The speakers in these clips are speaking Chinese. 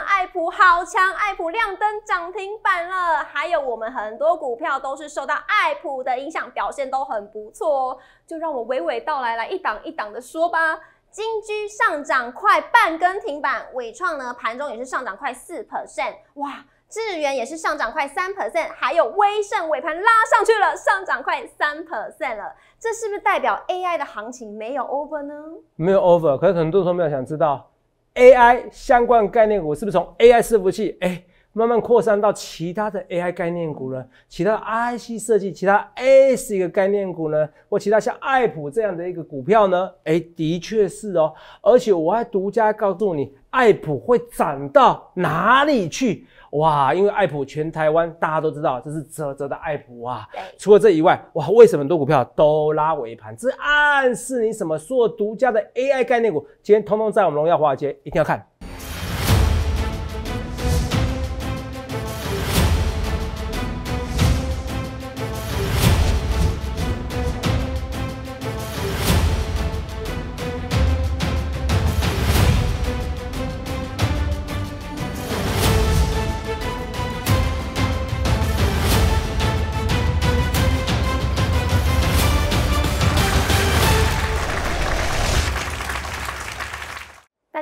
爱普好强，爱普亮灯涨停板了。还有我们很多股票都是受到爱普的影响，表现都很不错。就让我娓娓道来，来一档一档的说吧。金居上涨快半根停板，伟创呢盘中也是上涨快四 percent，哇，智源也是上涨快三 percent，还有威盛尾盘拉上去了，上涨快三 percent 了。这是不是代表 AI 的行情没有 over 呢？没有 over，可是很多同学想知道。AI 相关概念股是不是从 AI 伺服器哎慢慢扩散到其他的 AI 概念股呢？其他 IC 设计、其他 a s 一个概念股呢？或其他像爱普这样的一个股票呢？哎，的确是哦。而且我还独家告诉你，爱普会涨到哪里去？哇，因为爱普全台湾大家都知道，这是泽泽的爱普啊。除了这以外，哇，为什么很多股票都拉尾盘？这暗示你什么？所有独家的 AI 概念股，今天通通在我们荣耀华尔街一定要看。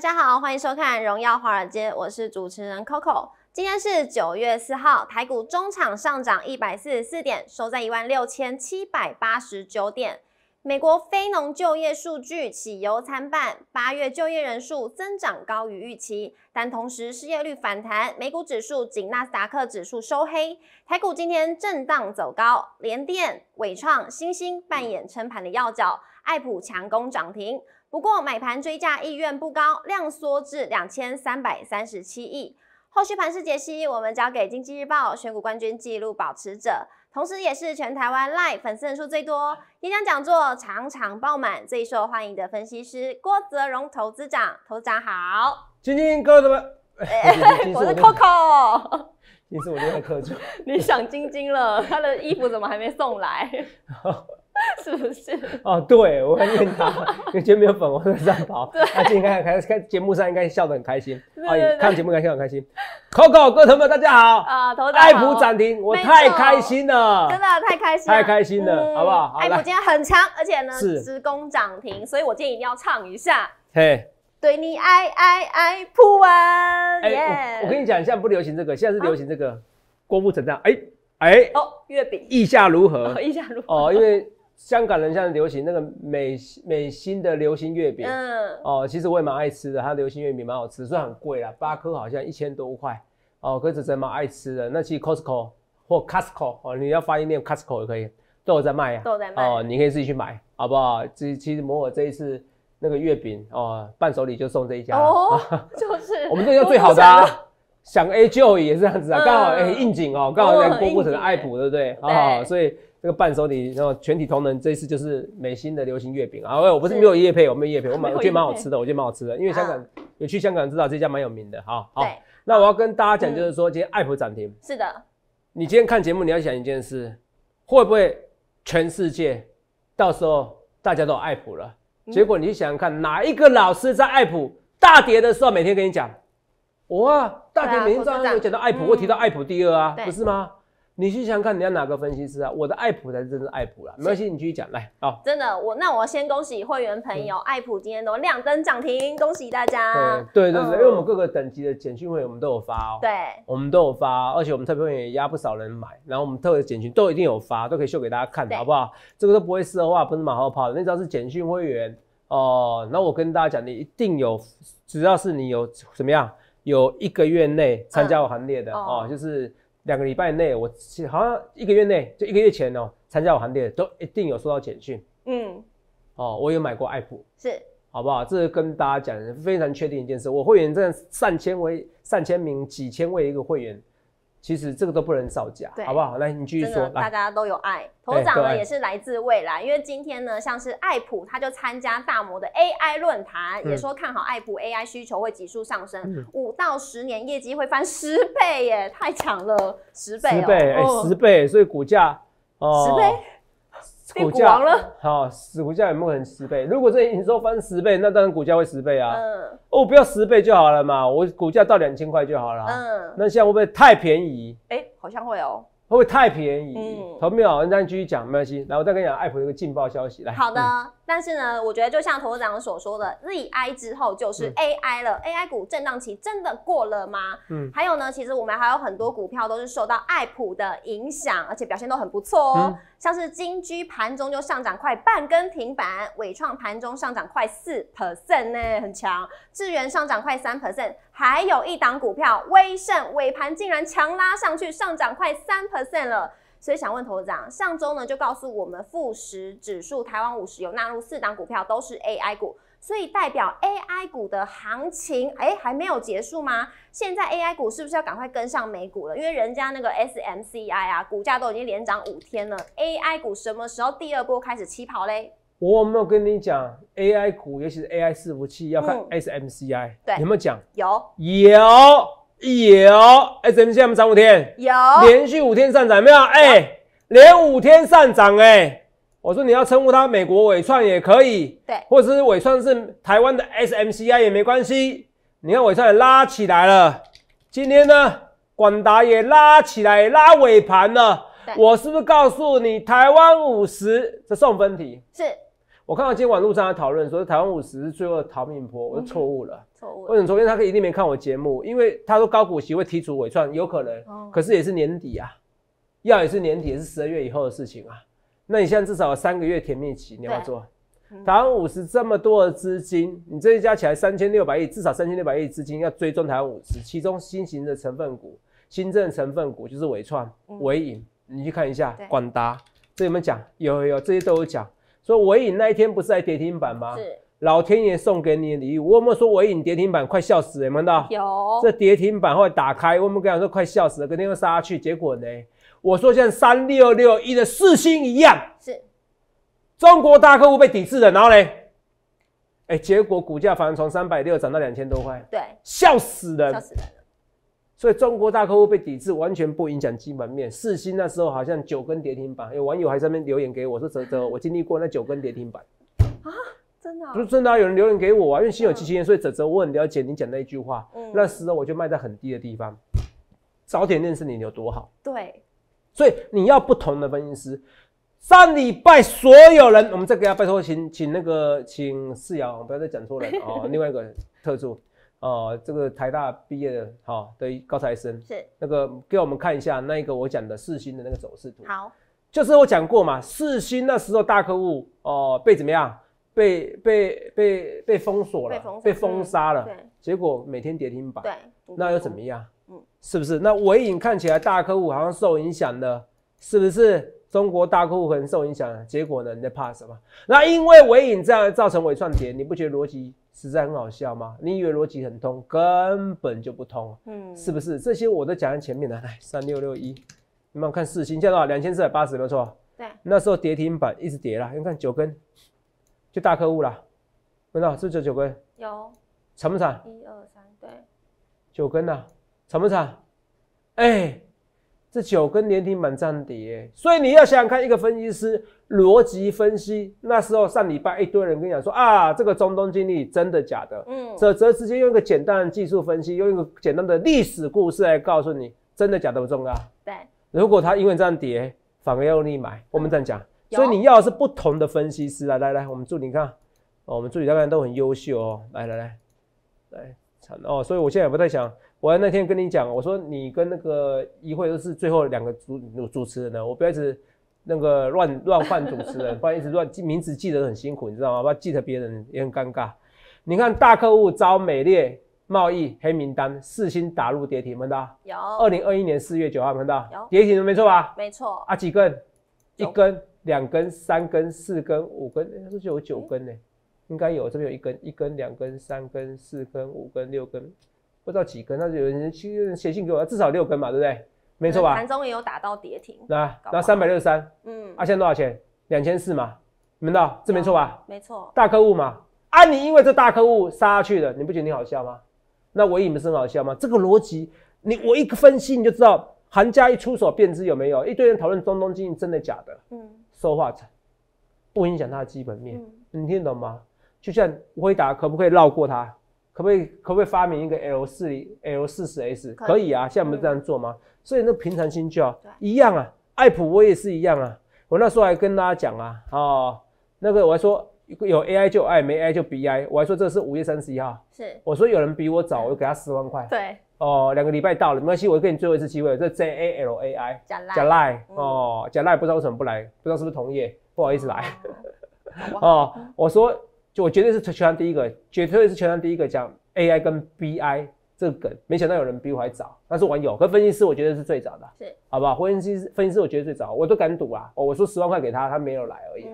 大家好，欢迎收看《荣耀华尔街》，我是主持人 Coco。今天是九月四号，台股中场上涨一百四十四点，收在一万六千七百八十九点。美国非农就业数据喜忧参半，八月就业人数增长高于预期，但同时失业率反弹，美股指数仅纳斯达克指数收黑。台股今天震荡走高，联电、伟创、新星扮演撑盘的要角，爱普强攻涨停。不过买盘追价意愿不高，量缩至两千三百三十七亿。后续盘市解析，我们交给经济日报选股冠军记录保持者，同时也是全台湾 live 粉丝人数最多、演讲讲座场场爆满、最受欢迎的分析师郭泽荣投资长。投长好，晶晶哥怎么？我是 Coco，其实我最爱客 c 你想晶晶了？他的衣服怎么还没送来？是不是？哦，对，我看见他，因为今天没有粉红的三宝，他今天应开开节目上应该笑得很开心，啊，看节目该笑很开心。Coco 各位朋友们大家好，啊，爱普涨停，我太开心了，真的太开心，太开心了，好不好？爱普今天很强，而且呢是直工涨停，所以我今天一定要唱一下，嘿，对你爱爱爱不完，耶！我跟你讲，现在不流行这个，现在是流行这个，郭富城样。哎哎，哦，月饼，意下如何？意下如何？哦，因为。香港人现在流行那个美美心的流心月饼，哦，其实我也蛮爱吃的，它流心月饼蛮好吃，虽然很贵啦，八颗好像一千多块，哦，可是真蛮爱吃的。那其实 Costco 或 Costco 哦，你要发音念 Costco 也可以，都有在卖啊，都在卖，哦，你可以自己去买，好不好？其其实摩尔这一次那个月饼哦，伴手礼就送这一家，哦，就是，我们这叫最好的啊。想 A 就也是这样子啊，刚好应景哦，刚好在郭富城的爱普，对不对？好，所以。这个伴手礼，然后全体同仁，这次就是美心的流行月饼啊！我不是没有叶配，我没有叶配，我蛮我觉得蛮好吃的，我觉得蛮好吃的。因为香港有去香港知道这家蛮有名的，好好。那我要跟大家讲，就是说今天艾普涨停，是的。你今天看节目，你要想一件事，会不会全世界到时候大家都艾普了？结果你想想看，哪一个老师在艾普大跌的时候每天跟你讲？哇，大跌每天早上我讲到艾普，我提到艾普第二啊，不是吗？你去想看你要哪个分析师啊？我的爱普才是真正爱普啦，没关系，你继续讲来啊。真的，我那我先恭喜会员朋友爱普今天都亮灯涨停，恭喜大家。对对对，因为我们各个等级的简讯会我们都有发哦。对，我们都有发，而且我们特会员也压不少人买，然后我们特别简讯都一定有发，都可以秀给大家看，好不好？这个都不会是的话，不是马后炮的。那张是简讯会员哦。那我跟大家讲，你一定有，只要是你有怎么样，有一个月内参加我行列的哦，就是。两个礼拜内，我好像一个月内，就一个月前哦，参加我行列都一定有收到简讯。嗯，哦，我有买过爱普，是，好不好？这是跟大家讲非常确定一件事，我会员在上千位、上千名、几千位一个会员。其实这个都不能造假，好不好？来，你继续说。大家都有爱，头长呢也是来自未来。因为今天呢，像是爱普，他就参加大摩的 AI 论坛，也说看好爱普 AI 需求会急速上升，五到十年业绩会翻十倍耶，太强了，十倍，十倍，十倍，所以股价，哦，十倍。股价好，死股价有没有可能十倍？如果这营收翻十倍，那当然股价会十倍啊。嗯，哦，不要十倍就好了嘛，我股价到两千块就好了。嗯，那现在会不会太便宜？哎，好像会哦。会不会太便宜？好，没有，那你继续讲，没关系。来，我再跟你讲，Apple 有个劲爆消息。来，好的。但是呢，我觉得就像投资长所说的，ZI 之后就是 AI 了。AI 股震荡期真的过了吗？嗯，还有呢，其实我们还有很多股票都是受到爱普的影响，而且表现都很不错哦。像是金居盘中就上涨快半根停板，伟创盘中上涨快四 percent 呢，很强。智源上涨快三 percent，还有一档股票威盛尾盘竟然强拉上去，上涨快三 percent 了。所以想问投资长，上周呢就告诉我们富时指数台湾五十有纳入四档股票，都是 AI 股，所以代表 AI 股的行情，哎，还没有结束吗？现在 AI 股是不是要赶快跟上美股了？因为人家那个 SMCI 啊，股价都已经连涨五天了，AI 股什么时候第二波开始起跑嘞？我有没有跟你讲 AI 股，尤其是 AI 伺服器要看 SMCI，对，有没有讲？有有。有 S M C M 涨五天，有连续五天上涨，没有？哎，连五天上涨哎！我说你要称呼它美国尾创也可以，对，或者是尾创是台湾的 S M C I 也没关系。你看尾创拉起来了，今天呢，广达也拉起来，拉尾盘了。我是不是告诉你台湾五十这送分题？是，我看到今晚路上的讨论说台湾五十是最后的逃命坡，我错误了。或者昨天他可以一定没看我节目，因为他说高股息会剔除尾创，有可能，可是也是年底啊，要也是年底，也是十二月以后的事情啊。那你现在至少三个月甜蜜期，你要做，台湾五十这么多的资金，你这些加起来三千六百亿，至少三千六百亿资金要追踪台湾五十，其中新型的成分股、新政成分股就是伟创、伟影，你去看一下广达，这没有讲有有这些都有讲，所以伟影那一天不是在跌停板吗？老天爷送给你的礼物，我们说尾影跌停板，快笑死了，门道有这跌停板后来打开，我们跟他说快笑死了，肯定要杀去，结果呢，我说像三六六一的四星一样，是中国大客户被抵制了，然后呢，哎，结果股价反而从三百六涨到两千多块，对，笑死人，笑死人，所以中国大客户被抵制完全不影响基本面。四星那时候好像九根跌停板，有网友还那边留言给我，说泽泽我经历过那九根跌停板啊。真的，不是真的，有人留言给我啊，因为心有戚戚焉，所以泽泽，我很了解你讲那一句话。嗯，那时候我就卖在很低的地方，早点认识你有多好。对，所以你要不同的分析师。上礼拜所有人，我们再给他拜托，请请那个请世瑶，不要再讲错了哦。另外一个特助哦，这个台大毕业的哈的高材生，是那个给我们看一下那一个我讲的四星的那个走势图。好，就是我讲过嘛，四星那时候大客户哦被怎么样？被被被被封锁了，被封杀了，结果每天跌停板。那又怎么样？嗯，是不是？那尾影看起来大客户好像受影响了，是不是？中国大客户很受影响了。结果呢？你在怕什么？那因为尾影这样造成尾串跌，你不觉得逻辑实在很好笑吗？你以为逻辑很通，根本就不通。嗯，是不是？这些我都讲在前面的，来三六六一，你们看四星，见到两千四百八十没错。对，那时候跌停板一直跌了，你看九根。就大客户啦，不知道这九根有，长不长？一二三，对，九根呐，长不长？哎，这九根连停板涨跌，所以你要想想看，一个分析师逻辑分析，那时候上礼拜一堆人跟你讲说啊，这个中东经历真的假的？嗯，泽泽直接用一个简单技术分析，用一个简单的历史故事来告诉你，真的假的不重要。对，如果他因为样跌，反而要你买，我们样讲？所以你要的是不同的分析师啊！来来，我们助理，你看，哦，我们助理大概都很优秀哦。来来来，来哦。所以我现在也不太想，我那天跟你讲，我说你跟那个一会都是最后两个主主持人呢。我不要一直那个乱乱换主持人，不然一直乱记名字记得很辛苦，你知道吗？不要记得别人也很尴尬。你看大客户招美列贸易黑名单，四星打入跌停门的，有。二零二一年四月九号门的，有跌停的没错吧？没错。啊，几根？一根。两根、三根、四根、五根，哎，这有九根呢，应该有这边有一根、一根、两根、三根、四根、五根、六根，不知道几根，那就有人去写信给我，至少六根嘛，对不对？没错吧？盘中也有打到跌停，那那三百六十三，嗯，现在多少钱？两千四嘛，你们道这没错吧？没错，大客户嘛，啊，你因为这大客户杀去的，你不觉得你好笑吗？那我你们是很好笑吗？这个逻辑，你我一个分析你就知道，行家一出手便知有没有，一堆人讨论中东经真的假的，嗯。受化成，不影响它的基本面，你听得懂吗？就像威达可不可以绕过它，可不可以可不可以发明一个 L 四 L 四十 S？可以啊，像我们这样做吗？所以那平常心就一样啊。爱普我也是一样啊，我那时候还跟大家讲啊，哦，那个我还说有 AI 就爱，没 AI 就 BI。我还说这是五月三十一号，是我说有人比我早，我就给他十万块。对。哦，两个礼拜到了，没关系，我给你最后一次机会。这 J A L A I，贾赖，贾赖哦，贾赖不知道为什么不来，不知道是不是同业，不好意思来。哦，我说就我绝对是全场第一个，绝对是全场第一个讲 A I 跟 B I 这梗，没想到有人比我还早。那是网友，可分析师我觉得是最早的，是，好不好？分析师，分析师我觉得最早，我都敢赌啊。哦，我说十万块给他，他没有来而已，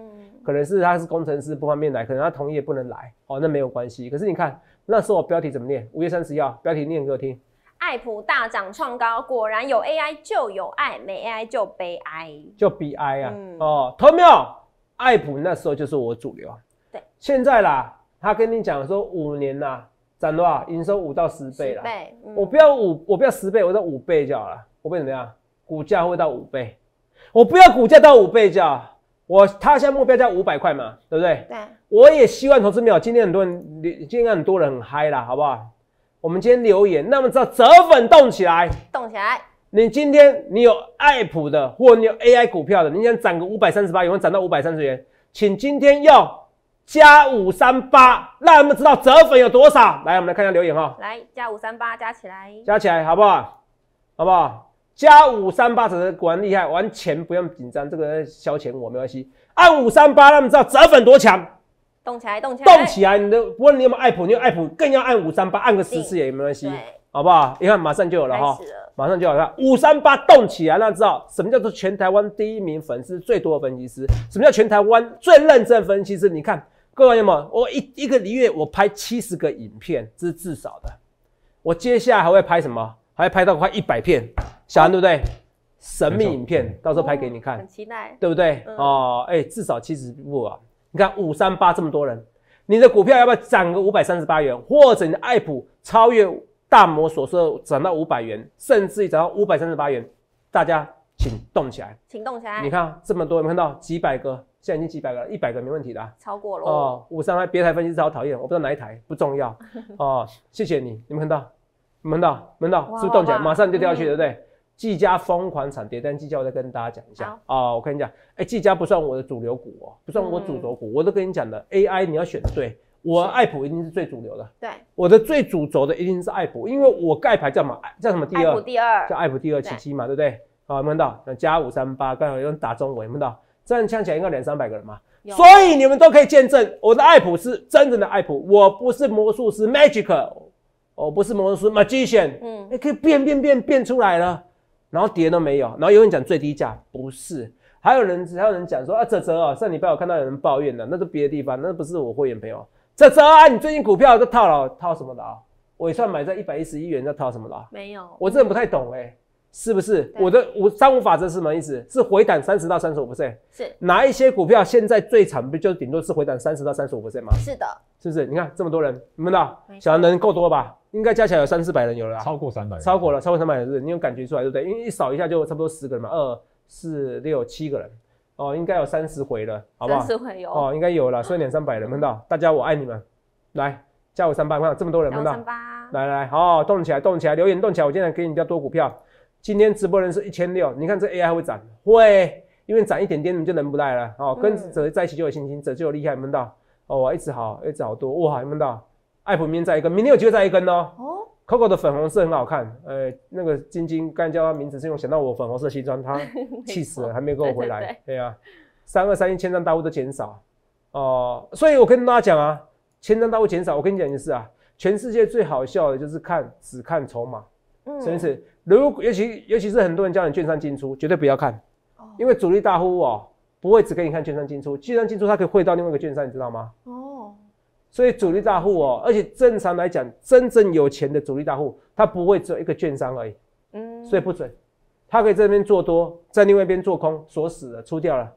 可能是他是工程师不方便来，可能他同意也不能来。哦，那没有关系。可是你看那时候标题怎么念？五月三十一号，标题念给我听。爱普大涨创高，果然有 AI 就有爱，没 AI 就悲哀，就比哀啊！哦，没有？爱普那时候就是我主流，对，现在啦，他跟你讲说五年啦，涨多少？营收五到十倍了，我不要五，我不要十倍，我到五倍就好了，我变怎么样？股价会到五倍，我不要股价到五倍叫，我他现在目标价五百块嘛，对不对？对，我也希望，投资没有，今天很多人，今天很多人很嗨啦，好不好？我们今天留言，那么知道折粉动起来，动起来！你今天你有爱普的，或你有 AI 股票的，你想涨个五百三十八，有没涨到五百三十元？请今天要加五三八，让们知道折粉有多少。来，我们来看一下留言哈，来加五三八，加起来，加起来好不好？好不好？加五三八折，果然厉害，玩钱不用紧张，这个消遣我没关系。按五三八，让们知道折粉多强。动起来，动起来！动起来！你的，不论你有没有 app，你有 app，更要按五三八，按个十次也没关系，好不好？你看，马上就有了哈，马上就有了。五三八动起来，大家知道什么叫做全台湾第一名粉丝最多的分析师？什么叫全台湾最认真分析师？你看，各位有没有？我一一个月我拍七十个影片，这是至少的。我接下来还会拍什么？还会拍到快一百片，小安对不对？神秘影片，到时候拍给你看，很期待，对不对？哦，哎，至少七十部啊。看五三八这么多人，你的股票要不要涨个五百三十八元，或者你的爱普超越大摩所说涨到五百元，甚至于涨到五百三十八元，大家请动起来，请动起来！你看这么多，有看到几百个，现在已经几百个，一百个没问题的啊！超过了哦，五三八，别台分析师好讨厌，我不知道哪一台，不重要哦，谢谢你，有没看到？看到，看到，是不是动起来？马上就掉下去，对不对？技嘉疯狂抢跌，单，技嘉我再跟大家讲一下啊！我跟你讲，哎，技嘉不算我的主流股哦，不算我主轴股。我都跟你讲的，AI 你要选对，我爱普一定是最主流的。对，我的最主轴的一定是爱普，因为我盖牌叫什么？叫什么？第二，第二叫爱普第二奇迹嘛，对不对？好，没看到？那加五三八刚好有人打中文，听到？这样听起来应该两三百个人嘛，所以你们都可以见证我的爱普是真正的爱普，我不是魔术师，magic，我不是魔术师，magician，嗯，可以变变变变出来了。然后跌都没有，然后有人讲最低价不是，还有人还有人讲说啊泽泽啊，上礼拜我看到有人抱怨的，那是别的地方，那不是我会员朋友。泽泽啊，你最近股票都套牢，套什么的啊？我算买在一百一十一元，那套什么啊？没有，我真的不太懂哎。是不是我的五三五法则是什么意思？是回档三十到三十五 percent。是哪一些股票现在最惨不就顶多是回档三十到三十五 percent 吗？是的，是不是？你看这么多人，你们到，小能够多吧？应该加起来有三四百人有了，超过三百，超过了，超过三百人是，你有感觉出来对不对？因为一扫一下就差不多十个人嘛，二四六七个人哦，应该有三十回了，好不好？三十回有哦，应该有了，所以两三百人碰到大家，我爱你们，来加我三八，看这么多人碰到，来来好动起来动起来，留言动起来，我今天给你较多股票。今天直播人是一千六，你看这 AI 会涨，会，因为涨一点点你就人不在了，哦，跟哲在一起就有信心，哲就有厉害，们到哦，一直好，一直好多，哇，们到 a p p 明天再一根，明天有机会再一根哦。哦。Coco 的粉红色很好看，呃，那个晶晶刚叫他名字，是为想到我粉红色西装，他 气死了，还没跟我回来。对呀，三二三一，千张大户都减少，哦，所以我跟大家讲啊，千张大户减少，我跟你讲一件事啊，全世界最好笑的就是看只看筹码，嗯，以是。如尤其尤其是很多人叫你券商进出，绝对不要看，因为主力大户哦不会只给你看券商进出，券商进出它可以汇到另外一个券商，你知道吗？哦，所以主力大户哦，而且正常来讲，真正有钱的主力大户他不会只有一个券商而已，嗯，所以不准，他可以在那边做多，在另外一边做空锁死了出掉了，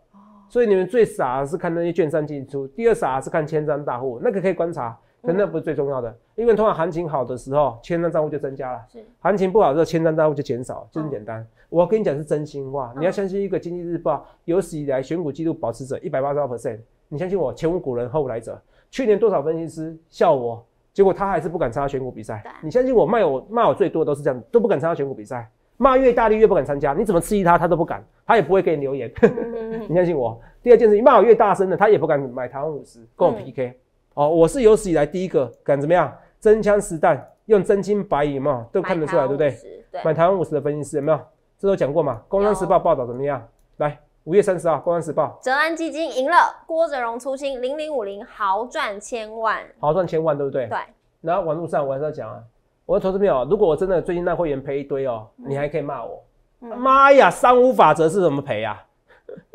所以你们最傻的是看那些券商进出，第二傻是看千张大户，那个可以观察。真的不是最重要的，因为通常行情好的时候，签单账户就增加了；行情不好时候，签单账户就减少，就这么简单。我跟你讲是真心话，你要相信一个《经济日报》有史以来选股记录保持者一百八十二 percent，你相信我，前无古人后无来者。去年多少分析师笑我，结果他还是不敢参加选股比赛。你相信我，骂我骂我最多的都是这样，都不敢参加选股比赛。骂越大力越不敢参加，你怎么刺激他，他都不敢，他也不会给你留言。你相信我。第二件事，你骂我越大声的，他也不敢买台湾五十跟我 P K。哦，我是有史以来第一个敢怎么样？真枪实弹，用真金白银嘛，都看得出来，对不对？买台湾五十的分析师有没有？这都讲过嘛？《工商时报》报道怎么样？来，五月三十号，《工人时报》泽安基金赢了，郭哲荣出清零零五零，豪赚千万，豪赚千万，对不对？对。然后网络上我还要讲啊，我说投资朋友，如果我真的最近那会员赔一堆哦，你还可以骂我。妈呀，三五法则是怎么赔呀？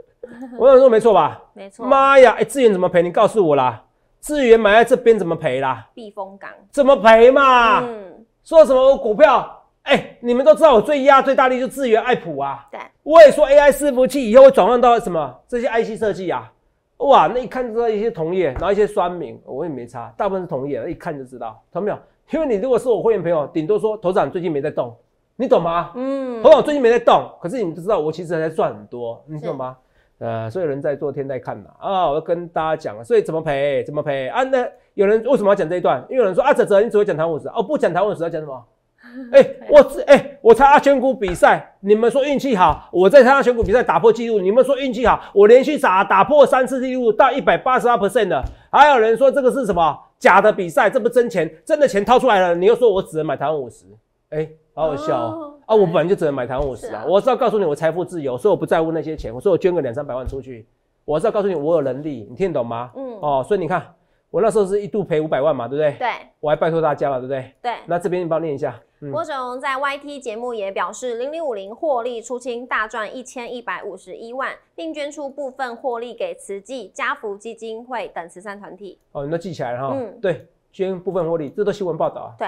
我想说没错吧？没错。妈呀，哎，资源怎么赔？你告诉我啦。资源买在这边怎么赔啦？避风港怎么赔嘛？嗯，说什么股票？哎，你们都知道我最压最大力就资源、爱普啊。对，我也说 AI 伺服器以后会转换到什么这些 IC 设计啊？哇，那一看知道一些铜业，然后一些酸民，我也没差，大部分是铜业，一看就知道，懂没有？因为你如果是我会员朋友，顶多说头涨最近没在动，你懂吗？嗯，头涨最近没在动，可是你们知道我其实还在赚很多，你懂吗？呃，所以人在做天在看嘛啊！我要跟大家讲啊，所以怎么赔？怎么赔啊？那有人为什么要讲这一段？因为有人说啊，泽泽你只会讲台湾五十哦，不讲台湾五十要讲什么？哎，我哎，我参加选股比赛，你们说运气好，我在参加选股比赛打破记录，你们说运气好，我连续打打破三次记录到一百八十二 percent 的。还有人说这个是什么假的比赛？这不真钱，真的钱掏出来了，你又说我只能买台湾五十？哎，好好笑哦。啊，我本来就只能买台湾五十啊！我是要告诉你，我财富自由，所以我不在乎那些钱，所以我捐个两三百万出去。我是要告诉你，我有能力，你听得懂吗？嗯。哦，所以你看，我那时候是一度赔五百万嘛，对不对？对。我还拜托大家了，对不对？对。那这边你帮我念一下。郭总在 YT 节目也表示，零零五零获利出清，大赚一千一百五十一万，并捐出部分获利给慈济、家福基金会等慈善团体。哦，你都记起来了。嗯。对，捐部分获利，这都新闻报道啊。对。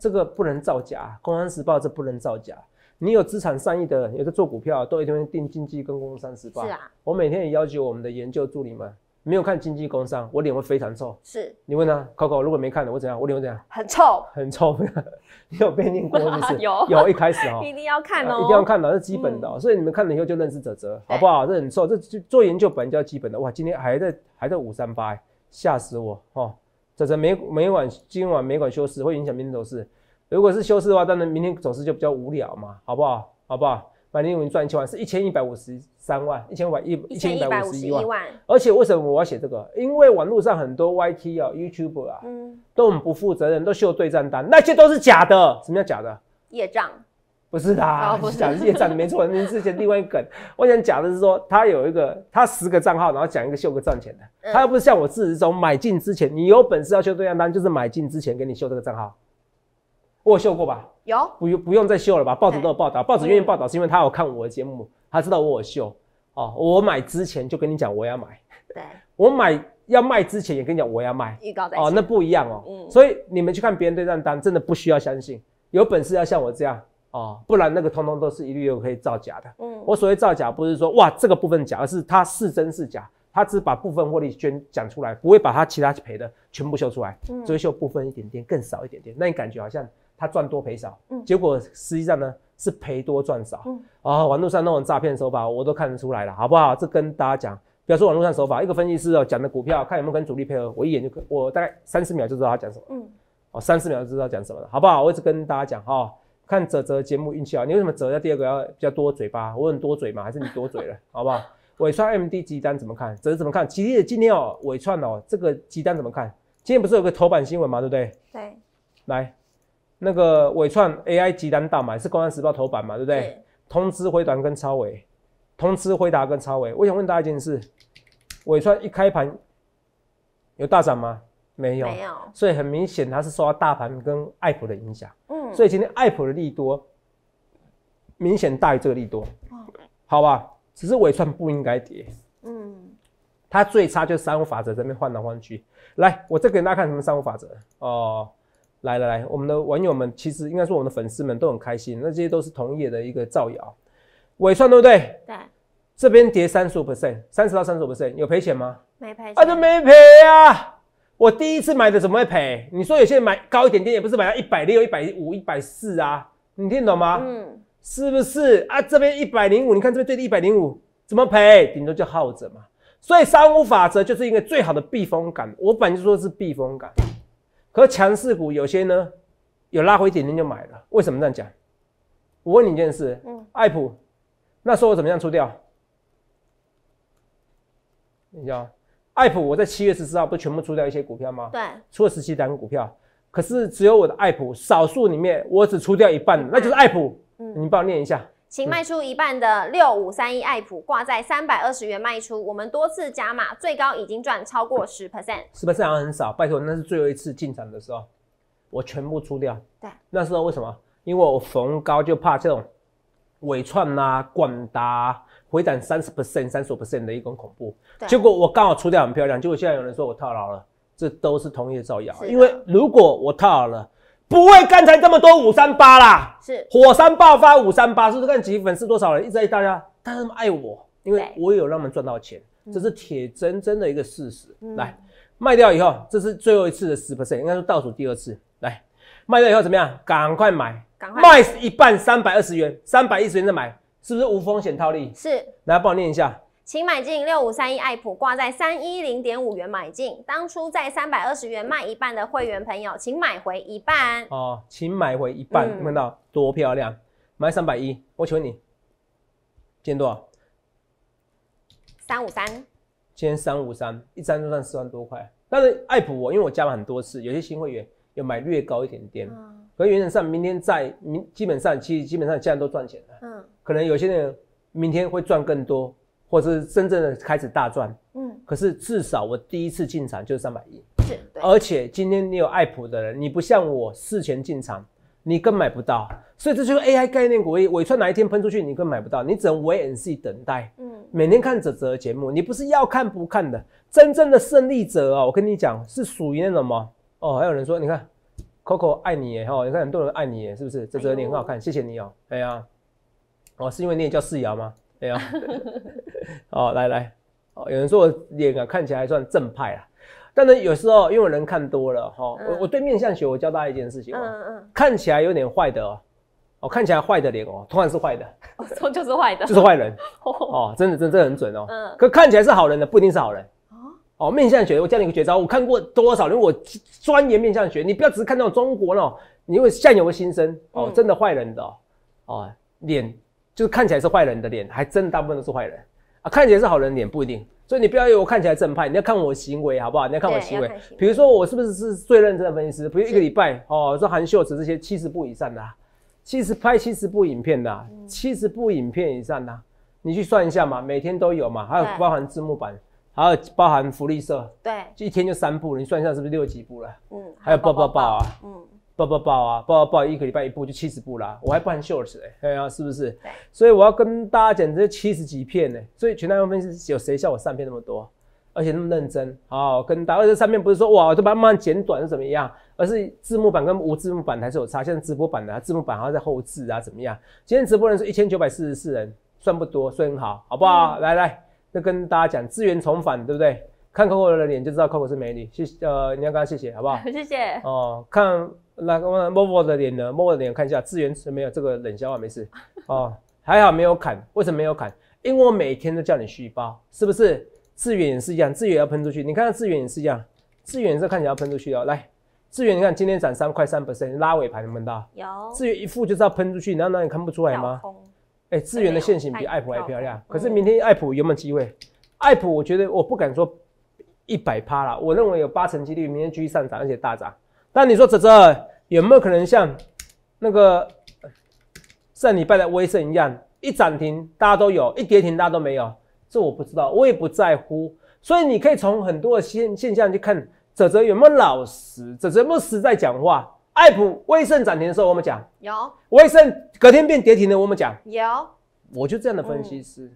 这个不能造假，《工商时报》这不能造假。你有资产上亿的，有的做股票，都一定会订经济跟《工商时报》。是啊。我每天也要求我们的研究助理们，没有看经济工商，我脸会非常臭。是。你问他，c o c o 如果没看的，我怎样？我脸会怎样？很臭。很臭，你有被你忽视。有，有一开始哈。一定要看哦。一定要看的，这基本的。所以你们看了以后就认识泽泽，好不好？这很臭，这做做研究本来就要基本的。哇，今天还在还在五三八，吓死我哦。这是每每晚今晚每晚休市会影响明天走势。如果是休市的话，当然明天走势就比较无聊嘛，好不好？好不好？反正我们赚一千万是一千一百五十三万，一千百一一千一百五十一万。而且为什么我要写这个？因为网络上很多 YT 啊、YouTube 啊，嗯，都很不负责任，都秀对账单，那些都是假的。什么叫假的？业障。不是的，讲对战的没错。您之前另外一个梗，我想讲的是说，他有一个他十个账号，然后讲一个秀个赚钱的。他又不是像我，自始从买进之前，你有本事要秀对账单，就是买进之前给你秀这个账号。我秀过吧？有，不用不用再秀了吧？报纸都有报道，报纸愿意报道是因为他有看我的节目，他知道我有秀。哦，我买之前就跟你讲我要买，对我买要卖之前也跟你讲我要卖。预告在哦，那不一样哦。嗯。所以你们去看别人对账单，真的不需要相信。有本事要像我这样。哦，不然那个通通都是一律又可以造假的。嗯，我所谓造假不是说哇这个部分假，而是它是真是假，它只把部分获利捐讲出来，不会把它其他赔的全部秀出来，只会秀部分一点点，更少一点点，那你感觉好像他赚多赔少，嗯，结果实际上呢是赔多赚少。嗯，啊，网络上那种诈骗手法我都看得出来了，好不好？这跟大家讲，比如说网络上手法，一个分析师哦讲的股票，看有没有跟主力配合，我一眼就我大概三十秒就知道他讲什么。嗯，哦，三十秒就知道讲什么了，好不好？我一直跟大家讲哈。看泽泽节目运气啊！你为什么泽在第二个要比较多嘴巴？我很多嘴吗？还是你多嘴了，好不好？尾串 MD 级单怎么看？泽怎么看？其实今天哦，尾串哦，这个级单怎么看？今天不是有个头版新闻嘛，对不对？对，来，那个尾创 AI 级单大买是《公安时报》头版嘛，对不对？通知回短跟超伟，通知回答跟超伟。我想问大家一件事：尾串一开盘有大涨吗？没有，没有，所以很明显它是受到大盘跟 Apple 的影响。嗯，所以今天 Apple 的利多明显大于这个利多，好吧？只是尾串不应该跌。嗯，它最差就是三五法则这边换来换去。来，我再给大家看什么三五法则哦。来来来，我们的网友们其实应该说我们的粉丝们都很开心。那这些都是同业的一个造谣，尾串对不对？对。这边跌三十五 percent，三十到三十五 percent 有赔钱吗？没赔，啊，都没赔啊。我第一次买的怎么会赔？你说有些人买高一点点，也不是买到一百六、一百五、一百四啊，你听懂吗？嗯，是不是啊？这边一百零五，你看这边最低一百零五，怎么赔？顶多叫耗着嘛。所以三五法则就是一个最好的避风港。我本正就说是避风港，可强势股有些呢，有拉回一点点就买了。为什么这样讲？我问你一件事，嗯，艾普那时候我怎么样出掉？你道？艾普，我在七月十四号不全部出掉一些股票吗？对，出了十七单股票，可是只有我的爱普少数里面，我只出掉一半，那就是爱普。嗯，你帮我念一下，请卖出一半的六五三一爱普，挂在三百二十元卖出。我们多次加码，最高已经赚超过十 percent。十 percent 好像很少，拜托，那是最后一次进场的时候，我全部出掉。对，那时候为什么？因为我逢高就怕这种尾串呐、滚打。回弹三十 percent、三十 percent 的一个恐怖结果，我刚好出掉很漂亮。结果现在有人说我套牢了，这都是同业造谣。因为如果我套牢了，不会刚才这么多五三八啦，是火山爆发五三八。是不是看粉丝多少了？一直在大家，大家这么爱我，因为我有让他们赚到钱，这是铁铮铮的一个事实。来卖掉以后，这是最后一次的十 percent，应该说倒数第二次。来卖掉以后怎么样？赶快买，赶快卖一半三百二十元，三百一十元再买。是不是无风险套利？是，来帮我念一下，请买进六五三一爱普，挂在三一零点五元买进。当初在三百二十元卖一半的会员朋友，请买回一半。哦，请买回一半，看到多漂亮，买三百一，我请问你，今天多少？三五三，今天三五三，一就赚四万多块。但是爱普我，因为我加了很多次，有些新会员。要买略高一点点，以原则上明天再明，基本上其实基本上现在都赚钱了。嗯，可能有些人明天会赚更多，或者是真正的开始大赚。嗯，可是至少我第一次进场就是三百亿，是。而且今天你有爱普的人，你不像我事前进场，你更买不到。所以这就是 AI 概念股，尾串哪一天喷出去，你更买不到，你只能 e c 等待。嗯，每天看泽泽节目，你不是要看不看的？真正的胜利者啊，我跟你讲，是属于那种什么？哦，还有人说，你看 Coco 爱你耶，哈，你看很多人爱你耶，是不是？这这脸很好看，谢谢你哦。哎呀，哦，是因为也叫四瑶吗？哎呀，哦，来来，有人说我脸啊看起来算正派啊，但呢，有时候因为人看多了哈，我我对面相学我教大家一件事情，嗯嗯，看起来有点坏的哦，哦，看起来坏的脸哦，通常是坏的，哦，就是坏的，就是坏人，哦，真的，真的很准哦，嗯，可看起来是好人的不一定是好人。哦，面相学，我教你一个绝招。我看过多少人？我钻研面相学，你不要只是看到中国呢。你为像有个心生，哦，真的坏人的，哦，脸就是看起来是坏人的脸，还真的大部分都是坏人啊。看起来是好人脸不一定，所以你不要以为我看起来正派，你要看我行为好不好？你要看我行为。比如说我是不是是最认真的分析师？比如一个礼拜哦，做韩秀慈这些七十部以上的，七十拍七十部影片的，七十部影片以上的，你去算一下嘛，每天都有嘛，还有包含字幕版。然有包含福利社，对，就一天就三部你算一下是不是六十几部了？嗯，还有报报报啊，嗯，报报报啊，报报报一个礼拜一部就七十部啦，我还包含 shorts 哎呀，是不是？所以我要跟大家讲这七十几片呢，所以全台分面有谁像我上片那么多，而且那么认真？好，跟大家这上面不是说哇，我这边慢慢剪短是怎么样，而是字幕版跟无字幕版还是有差，现在直播版的字幕版还像在后置啊，怎么样？今天直播人是一千九百四十四人，算不多，算很好，好不好？来来。那跟大家讲，资源重返，对不对？看客 o 的脸就知道客 o 是美女。谢呃，你杨刚，谢谢，好不好？谢谢。哦，看那个某 o 的脸呢，某 o 的脸看一下，资源是没有这个冷笑话，没事。哦，还好没有砍，为什么没有砍？因为我每天都叫你续包，是不是？资源也是一样，资源要喷出去。你看，资源也是一样，资源是看起来要喷出去哦。来，资源，你看今天涨三块三百分，拉尾盘能能到？有。资源一副就是要喷出去，难道你看不出来吗？哎，资源的线型比爱普还漂亮，可是明天爱普有没有机会？爱普，我觉得我不敢说一百趴啦，我认为有八成几率明天继续上涨，而且大涨。但你说泽泽有没有可能像那个上礼拜的威盛一样，一涨停大家都有，一跌停大家都没有？这我不知道，我也不在乎。所以你可以从很多的现现象去看泽泽有没有老实，泽泽有没有实在讲话。艾普威盛涨停的时候，我们讲有；威盛隔天变跌停的，我们讲有。我就这样的分析师，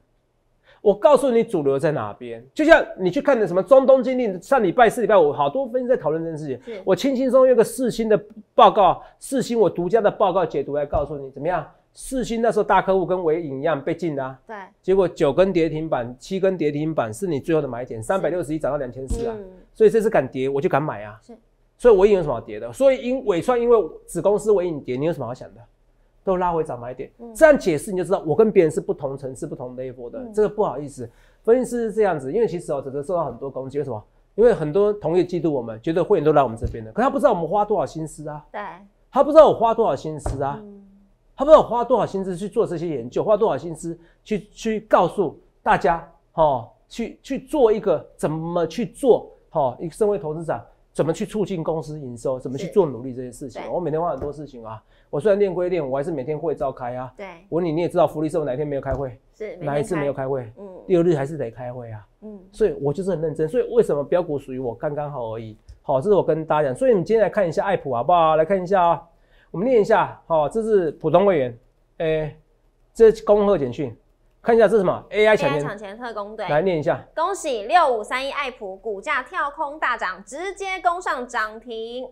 我告诉你主流在哪边。就像你去看的什么中东经历，上礼拜四、礼拜五，好多分析在讨论这件事情。我轻轻松用个四星的报告，四星我独家的报告解读来告诉你怎么样。四星那时候大客户跟维影一样被禁的啊。对。结果九根跌停板，七根跌停板是你最后的买点，三百六十一涨到两千四啊。所以这次敢跌，我就敢买啊。所以，我影有什么好跌的？所以因尾串，因为子公司尾影跌，你有什么好想的？都拉回涨买点。这样解释你就知道，我跟别人是不同层次、不同 level 的。这个不好意思，分析师是这样子，因为其实哦，只能受到很多攻击。为什么？因为很多同业嫉妒我们，觉得会员都来我们这边的，可他不知道我们花多少心思啊！对他不知道我花多少心思啊！他不知道我花多少心思去做这些研究，花多少心思去去告诉大家，哦，去去做一个怎么去做，哦，一个身为投资者。怎么去促进公司营收？怎么去做努力这些事情？我每天花很多事情啊。我虽然练归练，我还是每天会召开啊。对，我你你也知道，福利社我哪天没有开会？是哪一次没有开会？嗯，第二日还是得开会啊。嗯，所以，我就是很认真。所以，为什么标股属于我刚刚好而已？好，这是我跟大家讲。所以，你今天来看一下爱普好不好？来看一下啊，我们念一下。好，这是普通会员。哎，这是恭贺简讯。看一下这是什么？AI 抢钱特工队来念一下。恭喜六五三一爱普股价跳空大涨，直接攻上涨停。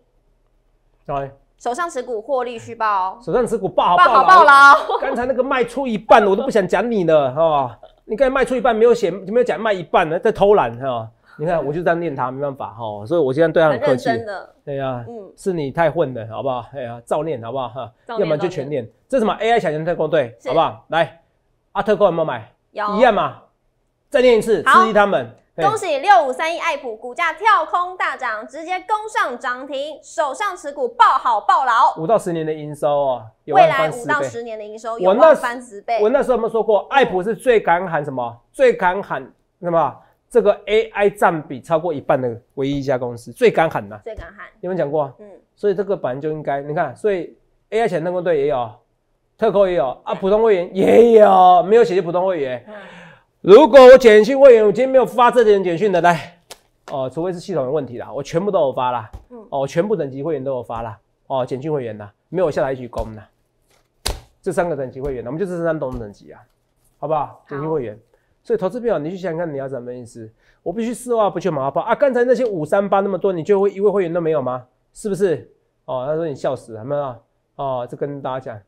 来，手上持股获利续报。手上持股报好报好报了。刚才那个卖出一半，我都不想讲你了，哈、你刚才卖出一半没有写，没有讲卖一半呢，在偷懒，哈、你看我就这样念他，没办法哈，所以我现在对他很客气。真的。对呀，嗯，是你太混了，好不好？哎呀，照念好不好？哈，要不然就全念。这是什么？AI 抢钱特工队，好不好？来。阿特哥有有买？有一样嘛？再念一次，激他们恭喜六五三一爱普股价跳空大涨，直接攻上涨停，手上持股爆好爆牢。五到十年的营收哦，未来五到十年的营收有万十倍。我那时候有有说过，爱普是最敢喊什么？最敢喊什么？这个 AI 占比超过一半的唯一一家公司，最敢喊的。最敢喊。有有讲过？嗯。所以这个来就应该，你看，所以 AI 前探工队也有。特扣也有啊，普通会员也有，没有写进普通会员。如果我简讯会员，我今天没有发这点简讯的，来哦，除非是系统的问题啦，我全部都有发啦，嗯，哦，全部等级会员都有发啦，哦，简讯会员啦，没有下来举攻的，这三个等级会员我们就这三种等级啊，好不好？简讯会员，所以投资票，你去想看你要怎么意思？我必须四万不缺马二啊！刚才那些五三八那么多，你就会一位会员都没有吗？是不是？哦，他说你笑死了没有？哦，这跟大家讲。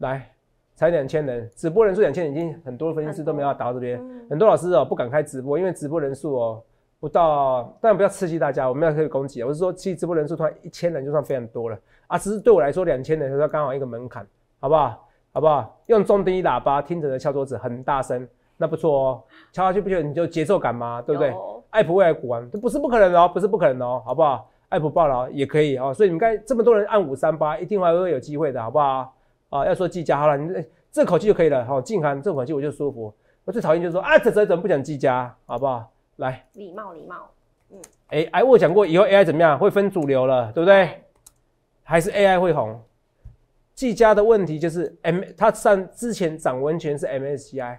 来，才两千人，直播人数两千人已经很多分析师都没有达到这边。很多老师哦不敢开直播，因为直播人数哦不到，但不要刺激大家，我们要可以攻击。我是说，其实直播人数突然一千人就算非常多了啊，只是对我来说两千人是刚好一个门槛，好不好？好不好？用中低音喇叭听着的敲桌子很大声，那不错哦。敲下去不就你就节奏感吗？对不对？爱普未来股王这不是不可能哦，不是不可能哦，好不好？爱普爆了也可以哦，所以你们看这么多人按五三八，一定会会有机会的，好不好？啊，要说技嘉，好了，你这这口气就可以了。好，静涵这口气我就舒服。我最讨厌就是说啊，怎怎么不讲技嘉，好不好？来，礼貌礼貌。嗯，哎 a 我讲过，以后 AI 怎么样？会分主流了，对不对？还是 AI 会红？技嘉的问题就是 M，它上之前涨完全是 MSCI，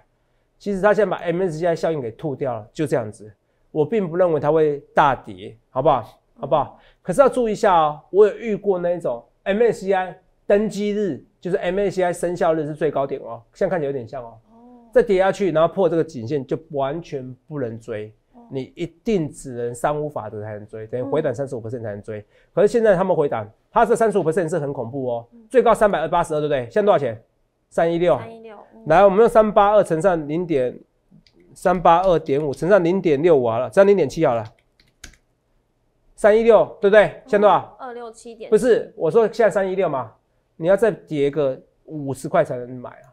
其实它现在把 MSCI 效应给吐掉了，就这样子。我并不认为它会大跌，好不好？好不好？可是要注意一下哦，我有遇过那一种 MSCI。登机日就是 MACI 生效日是最高点哦，现在看起来有点像哦。再跌下去，然后破这个颈线就完全不能追，你一定只能三五法则才能追，等于回档三十五 percent 才能追。可是现在他们回档，它是三十五 percent 是很恐怖哦，最高三百二八十二，对不对？现在多少钱？三一六。三一六。来，我们用三八二乘上零点，三八二点五乘上零点六五好了，乘零点七好了。三一六，对不对？现在多少？二六七点。不是，我说现在三一六嘛。你要再叠个五十块才能买啊，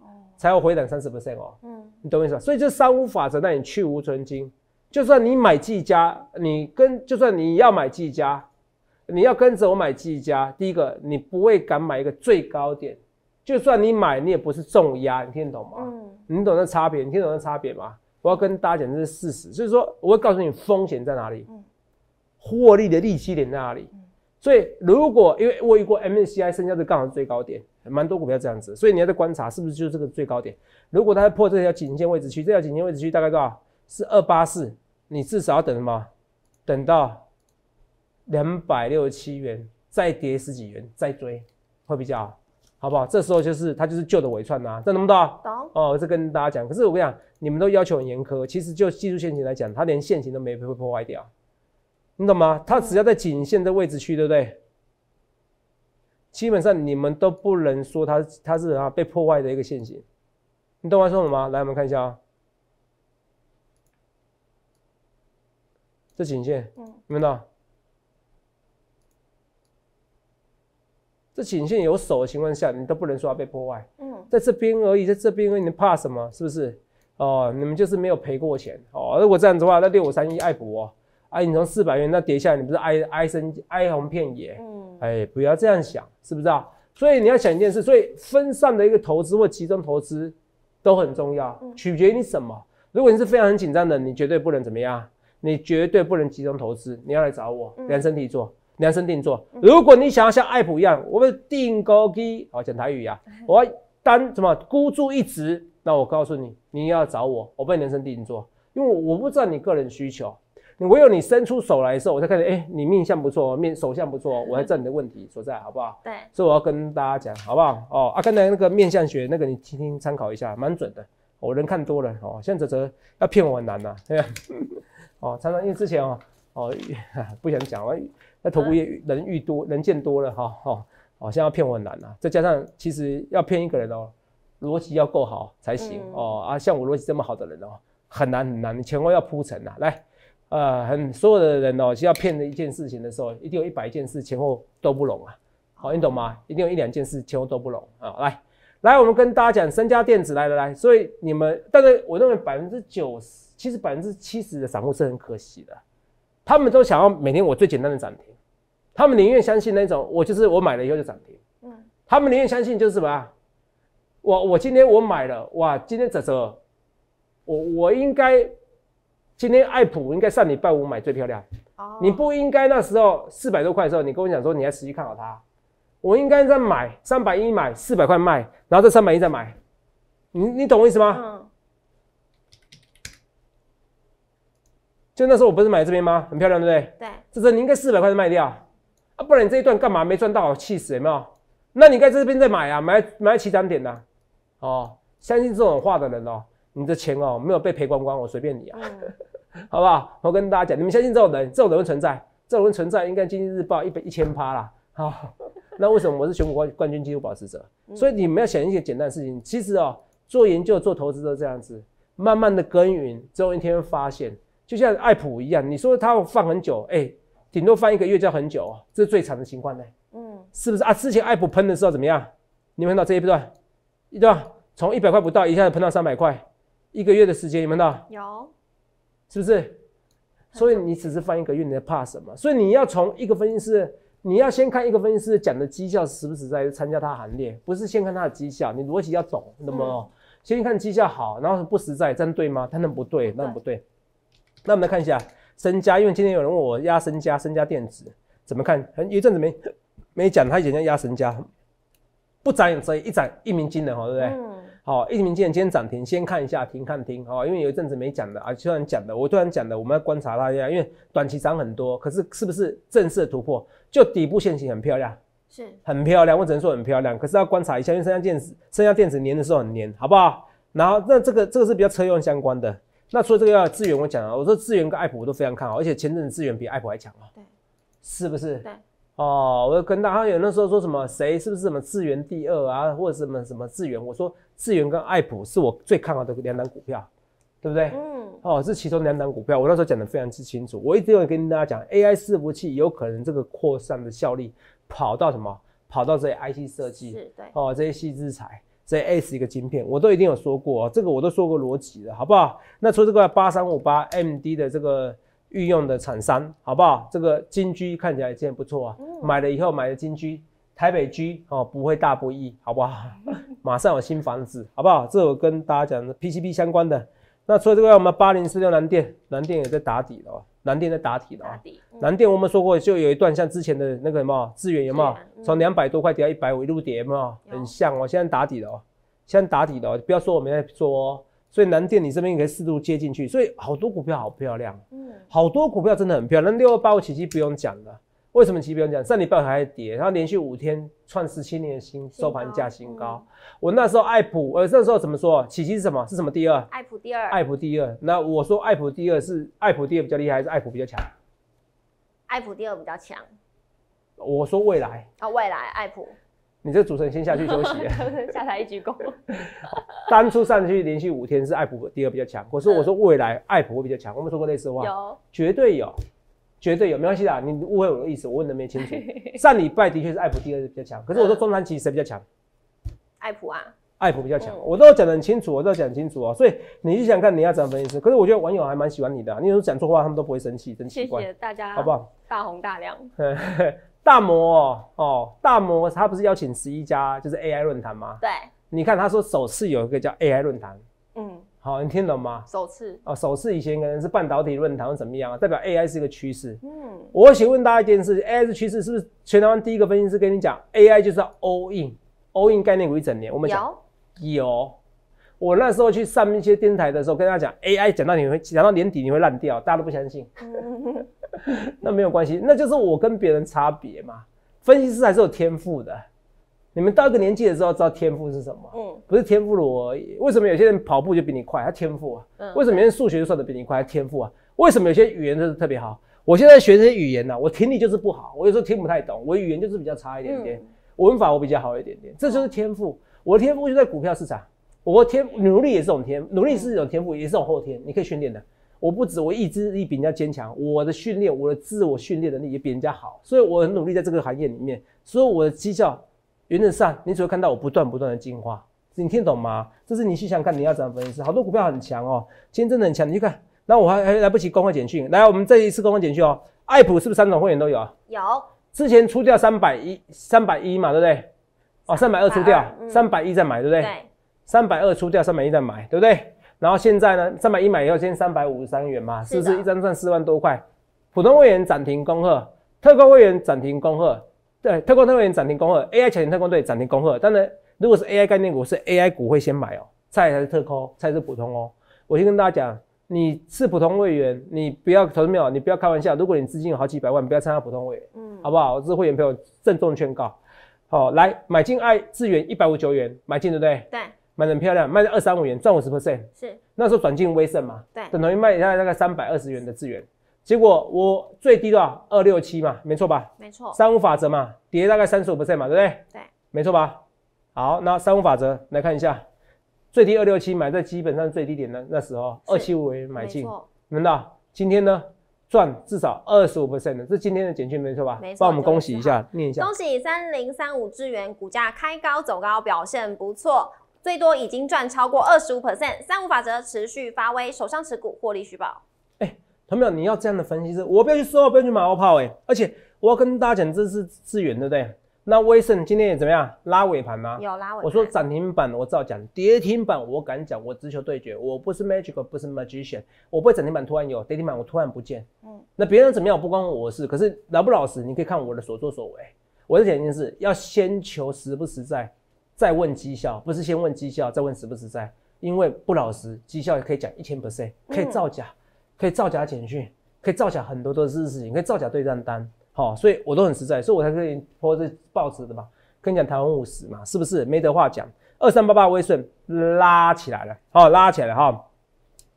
哦，才有回档三十 percent 哦，嗯，你懂我意思吧？所以这三无法则，那你去无存金，就算你买技嘉，你跟就算你要买技嘉，你要跟着我买技嘉，第一个你不会敢买一个最高点，就算你买，你也不是重压，你听得懂吗？嗯，你懂这差别，你听懂这差别吗？我要跟大家讲这是事实，所以说我会告诉你风险在哪里，嗯，获利的利息点在哪里。所以，如果因为我一过 M A C I 上下市杠是最高点，蛮多股票这样子，所以你要在观察是不是就是这个最高点。如果它破这条颈线位置区，这条颈线位置区大概多少？是二八四，你至少要等什么？等到两百六十七元，再跌十几元再追，会比较好不好？这时候就是它就是旧的尾串这能不少？懂哦，这跟大家讲。可是我跟你讲，你们都要求很严苛，其实就技术线型来讲，它连线型都没被破坏掉。你懂吗？它只要在颈线的位置区，对不对？基本上你们都不能说它它是啊被破坏的一个线型。你懂我说什么吗？来，我们看一下啊，这颈线，嗯，你们懂？这颈线有手的情况下，你都不能说它被破坏。嗯，在这边而已，在这边，你怕什么？是不是？哦，你们就是没有赔过钱哦。如果这样的话，那六五三一爱博哦。哎，你从四百元那跌下来，你不是哀哀声哀鸿遍野？嗯，哎，不要这样想，是不是啊？所以你要想一件事，所以分散的一个投资或集中投资都很重要，取决你什么。如果你是非常很紧张的，你绝对不能怎么样，你绝对不能集中投资，你要来找我量身定做，量身定做。如果你想要像爱普一样，我定高低，好讲台语呀，我单什么孤注一掷，那我告诉你，你要找我，我你量身定做，因为我不知道你个人需求。唯有你伸出手来的时候，我才看见，哎，你面相不错，面手相不错，我才知道你的问题所在，好不好？对，所以我要跟大家讲，好不好？哦，啊，刚才那个面相学那个，你听听参考一下，蛮准的。我人看多了哦，像哲哲要骗我很难呐，对吧？哦，常常因为之前哦，哦，不想讲了，那头部业人愈多，人见多了哈，哦，哦，现在要骗我很难呐。再加上其实要骗一个人哦，逻辑要够好才行哦。啊，像我逻辑这么好的人哦，很难很难，你前后要铺陈呐，来。呃，很所有的人哦，要骗的一件事情的时候，一定有一百件事前后都不拢啊。好，你懂吗？一定有一两件事前后都不拢啊。来，来，我们跟大家讲三家电子，来来来。所以你们，但是我认为百分之九十，其实百分之七十的散户是很可惜的，他们都想要每天我最简单的涨停，他们宁愿相信那种我就是我买了以后就涨停，嗯，他们宁愿相信就是什么啊，我我今天我买了，哇，今天怎么怎么，我我应该。今天爱普应该上礼拜五买最漂亮，你不应该那时候四百多块的时候，你跟我讲说你还实际看好它，我应该在买三百一买四百块卖，然后再三百一再买，你你懂我意思吗？嗯。就那时候我不是买这边吗？很漂亮，对不对？对。这是你应该四百块就卖掉啊，不然你这一段干嘛没赚到？气死没有？那你该这边再买啊，买买起涨点啊。哦，相信这种话的人哦，你的钱哦没有被赔光光，我随便你啊。好不好？我跟大家讲，你们相信这种人，这种人存在，这种人存在，应该《经济日报》一百一千趴啦。好，那为什么我是全国冠军记录保持者？所以你们要想一些简单的事情。其实哦，做研究、做投资都这样子，慢慢的耕耘，最后一天发现，就像爱普一样，你说他放很久，哎，顶多放一个月，就要很久，这是最惨的情况呢。嗯，是不是啊？之前爱普喷的时候怎么样？你们看到这一段，一段从一百块不到，一下子喷到三百块，一个月的时间，有看到？有。是不是？所以你只是翻一个月，你在怕什么？所以你要从一个分析师，你要先看一个分析师讲的绩效实不实在，参加他行列，不是先看他的绩效。你逻辑要走，那么先看绩效好，然后不实在，真对吗？他那不对，那不对。那我们来看一下身家，因为今天有人问我压身家，身家电子怎么看？很一阵子没没讲，他以前叫压身家，不涨则一涨一鸣惊人哦，对不对？嗯。好，易鑫今天今天涨停，先看一下，停看停，好，因为有一阵子没讲的啊，突然讲的，我突然讲的，我们要观察它一下，因为短期涨很多，可是是不是正式突破？就底部线型很漂亮，是，很漂亮，我只能说很漂亮，可是要观察一下，因为三峡电子，三峡电子年的时候很粘，好不好？然后那这个这个是比较车用相关的，那除了这个要资源，我讲了，我说资源跟爱普我都非常看好，而且前阵子资源比爱普还强啊，对，是不是？对。哦，我跟大家有那时候说什么，谁是不是什么智源第二啊，或者什么什么智源？我说智源跟爱普是我最看好的两档股票，对不对？嗯。哦，是其中两档股票，我那时候讲的非常之清楚。我一定有跟大家讲，AI 伺服器有可能这个扩散的效力跑到什么？跑到这些 IT 设计，是对。哦，这些细制材，这些 S 一个晶片，我都一定有说过，这个我都说过逻辑的，好不好？那除了这个八三五八 MD 的这个。运用的厂商好不好？这个金居看起来现在不错啊，买了以后买的金居台北居哦，不会大不易，好不好？马上有新房子，好不好？这我跟大家讲的 P C b 相关的。那除了这个，我们八零四六南店，南店也在打底了哦，南店在打底了。哦。南店我们说过，就有一段像之前的那个什么志远有没有？从两百多块跌到一百五一路跌嘛，很像哦。现在打底了哦，在打底的哦，不要说我们在做哦。所以南电，你这边也可以适度接进去。所以好多股票好漂亮，嗯，好多股票真的很漂亮。那六二八，奇迹不用讲了。为什么奇迹不用讲？上礼拜还跌，跌，后连续五天创十七年新收盘价新高。我那时候爱普，我那时候怎么说？奇迹是什么？是什么第二？爱普第二，爱普第二。那我说爱普第二是爱普第二比较厉害，还是爱普比较强？爱普第二比较强。我说未来啊，未来爱普。你这主持人先下去休息，下台一鞠躬。当初上去连续五天是爱普第二比较强，可是我说未来爱普会比较强，我们说过类似话，有绝对有，绝对有，没关系的，你误会我的意思，我问的没清楚。上礼拜的确是爱普第二比较强，可是我说中长期谁比较强？爱普啊，爱普比较强，我都讲得很清楚，我都讲清楚啊。所以你就想看你要怎么分析？可是我觉得网友还蛮喜欢你的，你有时候讲错话他们都不会生气，真奇怪。谢谢大家，好不好？大红大亮。大摩哦，大摩他不是邀请十一家就是 AI 论坛吗？对，你看他说首次有一个叫 AI 论坛，嗯，好，你听懂吗？首次哦，首次以前可能是半导体论坛或怎么样啊，代表 AI 是一个趋势。嗯，我想问大家一件事，AI 趋势是不是全台湾第一个分析师跟你讲 AI 就是 all in，all in 概念股一整年，我们有有，我那时候去上面一些电视台的时候，跟大家讲 AI 讲到你会讲到年底你会烂掉，大家都不相信。那没有关系，那就是我跟别人差别嘛。分析师还是有天赋的。你们到一个年纪的时候，知道天赋是什么？嗯，不是天赋而已。为什么有些人跑步就比你快？他天赋啊。为什么有些人数学就算得比你快？他天赋啊。为什么有些语言就是特别好？我现在学这些语言呢，我听力就是不好，我有时候听不太懂。我语言就是比较差一点点，文法我比较好一点点，这就是天赋。我的天赋就在股票市场。我天，努力也是种天，努力是一种天赋，也是种后天，你可以训练的。我不止我意志力比人家坚强，我的训练，我的自我训练能力也比人家好，所以我很努力在这个行业里面，所以我的绩效原则上，你只会看到我不断不断的进化，你听懂吗？这是你细想看你要怎么分析。好多股票很强哦，今天真的很强，你去看。那我还还来不及公开简讯，来，我们这一次公开简讯哦。爱普是不是三种会员都有啊？有，之前出掉三百一三百一嘛，对不对？哦，三百二出掉，三百一再买，对不对？对。三百二出掉，三百一再买，对不对？然后现在呢，三百一买也要先三百五十三元嘛，是不是？一张赚四万多块。普通会员涨停恭贺，特工会员涨停恭贺。对，特工特会员涨停恭贺。AI 潜艇特工队涨停恭贺。当然，如果是 AI 概念股，是 AI 股会先买哦。菜还是特工，菜是普通哦。我先跟大家讲，你是普通会员，你不要投资有，你不要开玩笑。如果你资金有好几百万，不要参加普通会员，嗯，好不好？我是会员朋友，郑重劝告。好，来买进 i 智源一百五十九元，买进对不对？对。买很漂亮，卖在二三五元，赚五十 percent，是那时候转进威盛嘛？对，等同于卖一下大概三百二十元的资源。结果我最低多少？二六七嘛，没错吧？没错，三五法则嘛，跌大概三十五 percent 嘛，对不对？对，没错吧？好，那三五法则来看一下，最低二六七买在基本上最低点的那时候，二七五元买进，能道今天呢赚至少二十五 percent 的？这今天的简讯没错吧？帮我们恭喜一下，念一下，恭喜三零三五智源股价开高走高，表现不错。最多已经赚超过二十五 percent，三五法则持续发威，手上持股获利续保。哎，朋友，你要这样的分析是，我不要去说，不要去买欧炮。哎，而且我要跟大家讲，这是资源，对不对？那威盛今天也怎么样？拉尾盘吗？有拉尾。我说涨停板，我照讲跌停板，我敢讲，我只求对决，我不是 magical，不是 magician，我不会涨停板突然有，跌停板我突然不见。嗯，那别人怎么样？不关我事。可是老不老实？你可以看我的所作所为。我的讲一件事，要先求实不实在。再问绩效，不是先问绩效，再问实不实在？因为不老实，绩效也可以讲一千 percent，可以造假，可以造假简讯，可以造假很多都是事情，可以造假对账单。好，所以我都很实在，所以我才可以破这报纸的嘛，跟你讲台湾五十嘛，是不是？没得话讲。二三八八微盛拉起来了，好，拉起来了哈。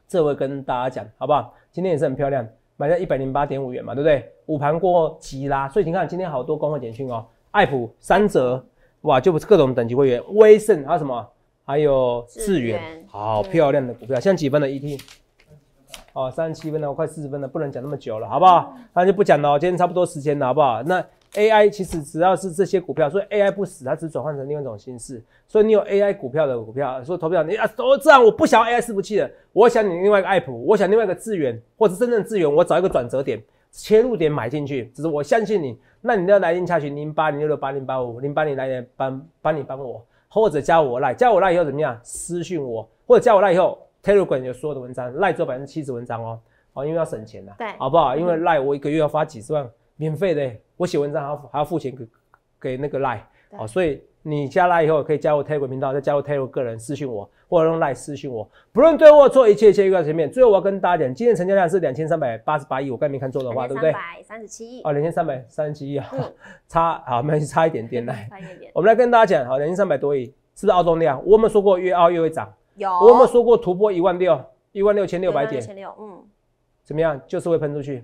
这我跟大家讲，好不好？今天也是很漂亮，买在一百零八点五元嘛，对不对？午盘过急拉，所以你看今天好多公会简讯哦，爱普三折。哇，就不是各种等级会员，威盛还有什么？还有智远，好漂亮的股票。现在几分了？ET，哦，三十七分了，快四十分了，不能讲那么久了，好不好？那就不讲了，今天差不多时间了，好不好？那 AI 其实只要是这些股票，所以 AI 不死，它只转换成另外一种形式。所以你有 AI 股票的股票，说投票，你啊，都这样，我不想要 AI 服务器了，我想你另外一个 app，我想另外一个智源，或是真正智源，我找一个转折点。切入点买进去，只是我相信你，那你要来电查询零八零六六八零八五零八零来电帮帮你帮我，或者加我赖，加我赖以后怎么样？私信我，或者加我赖以后，Telegram 有所有的文章，赖做百分之七十文章哦，哦，因为要省钱呐，对，好不好？因为赖我一个月要发几十万，免费的，我写文章还要还要付钱给给那个赖。好，所以你加拉以后可以加入 t a r 频道，再加入 t a r 个人私信我，或者用 Line 私信我。不论对或错，一切切一关前面。最后我要跟大家讲，今天成交量是两千三百八十八亿，我刚没看错的话，对不对？三百三十七亿。哦，两千三百三十七亿啊，差好，我们差一点点了。我们来跟大家讲，好，两千三百多亿是不是澳中量？我们说过，越澳越会涨。有。我们说过突破一万六，一万六千六百点。一千六，嗯。怎么样？就是会喷出去。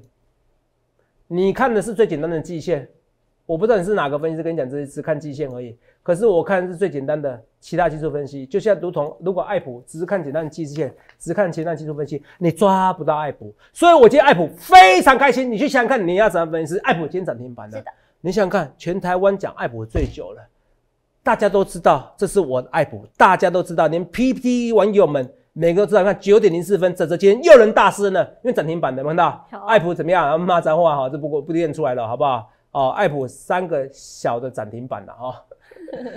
你看的是最简单的季线。我不知道你是哪个分析师跟你讲这些，只看季线而已。可是我看是最简单的其他技术分析，就像如同如果爱普只是看简单的季线，只看前段技术分析，你抓不到爱普。所以，我今天爱普非常开心。你去想想看你要怎样分析？爱普今天涨停板的，你想想看全台湾讲爱普最久了，大家都知道这是我的爱普，大家都知道连 PPT 网友们每个都知道。看九点零四分，这这今天又人大师呢，因为涨停板能看到爱普怎么样，骂脏话哈，这不过不念出来了，好不好？哦，艾普三个小的涨停板的哈，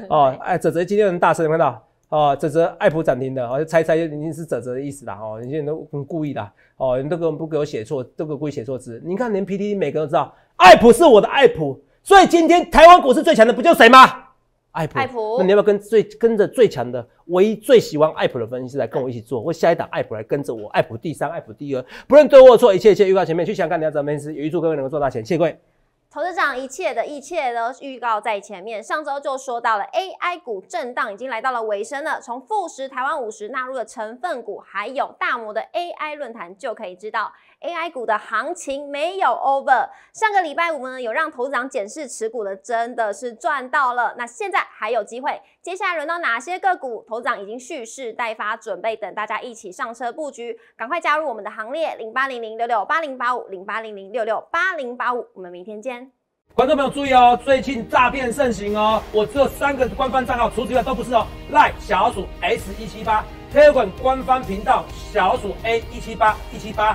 哦，泽泽今天很大声，有们看到？哦，泽泽艾普涨停的，我就猜猜，已定是泽泽的意思啦哦，你现在都很故意的，哦，你都我不给我写错，都我故意写错字。你看连 PTT 每个都知道，艾普是我的艾普，所以今天台湾股市最强的，不就谁吗？艾普，普，那你要不要跟最跟着最强的，唯一最喜欢艾普的分析师来跟我一起做？或下一档艾普来跟着我，艾普第三，艾普第二，不论对或错，一切一切预告前面去想看你要怎么意思？有预祝各位能够赚大钱，谢谢各位。投资长一切的一切的预告在前面，上周就说到了 AI 股震荡已经来到了尾声了。从富时台湾五十纳入的成分股，还有大摩的 AI 论坛就可以知道。AI 股的行情没有 over。上个礼拜我们有让投资长减持持股的，真的是赚到了。那现在还有机会，接下来轮到哪些个股？投资长已经蓄势待发，准备等大家一起上车布局，赶快加入我们的行列。零八零零六六八零八五，零八零零六六八零八五。我们明天见。观众朋友注意哦，最近诈骗盛行哦，我只有三个官方账号除此之外都不是哦。赖小鼠 s 一七八，TikTok 官方频道小鼠 a 一七八一七八。